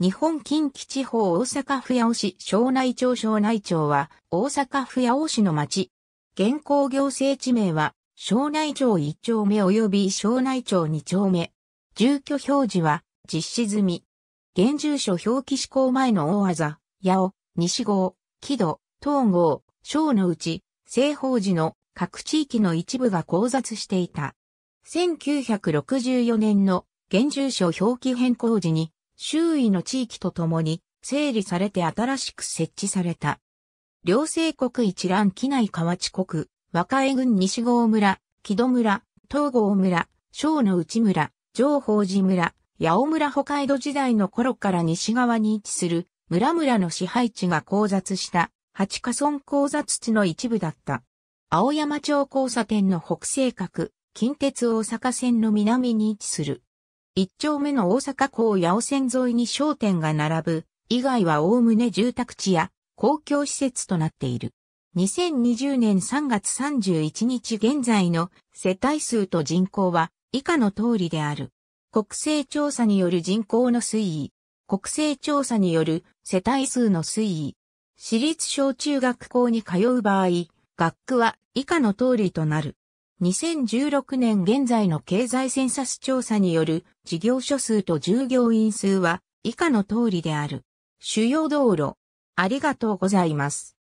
日本近畿地方大阪府八尾市庄内町庄内町は大阪府八尾市の町。現行行政地名は庄内町1丁目及び庄内町2丁目。住居表示は実施済み。現住所表記施行前の大技、八尾、西郷、木戸、東郷、庄のうち、西方寺の各地域の一部が交雑していた。1964年の現住所表記変更時に周囲の地域とともに整理されて新しく設置された。両政国一覧機内河内国、和江郡西郷村、木戸村、東郷村、小野内村、上宝寺村、八尾村北海道時代の頃から西側に位置する村々の支配地が交雑した八花村交雑地の一部だった。青山町交差点の北西角、近鉄大阪線の南に位置する。一丁目の大阪港八尾線沿いに商店が並ぶ、以外はおおむね住宅地や公共施設となっている。2020年3月31日現在の世帯数と人口は以下の通りである。国勢調査による人口の推移、国勢調査による世帯数の推移、私立小中学校に通う場合、学区は以下の通りとなる。2016年現在の経済センサス調査による事業所数と従業員数は以下の通りである。主要道路。ありがとうございます。